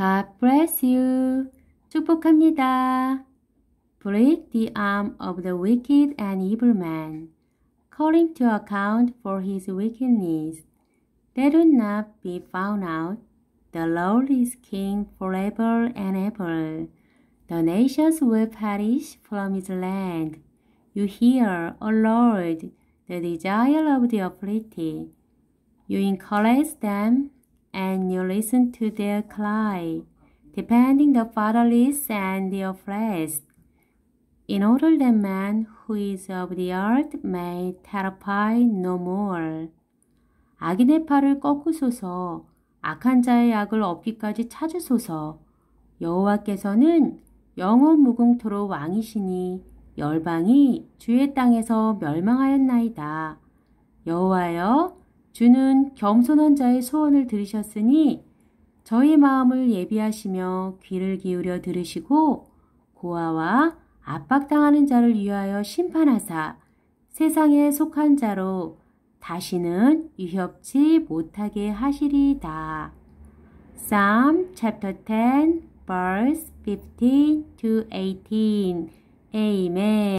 God bless you. 축복합니다. Break the arm of the wicked and evil man. Call him to account for his wickedness. They do not be found out. The Lord is king forever and ever. The nations will perish from his land. You hear, O Lord, the desire of the afflicted. You encourage them and you listen to their cry, d e p e n d i n g the fatherless and the oppressed, in order that man who is of the earth may terrify no more. 악인의 팔을 꺾으소서, 악한 자의 악을 없기까지 찾으소서. 여호와께서는 영원 무궁토록 왕이시니 열방이 주의 땅에서 멸망하였나이다. 여호와여 주는 겸손한 자의 소원을 들으셨으니 저희 마음을 예비하시며 귀를 기울여 들으시고 고아와 압박당하는 자를 위하여 심판하사 세상에 속한 자로 다시는 위협치 못하게 하시리다. Psalm chapter 10 verse 15 to 18. Amen.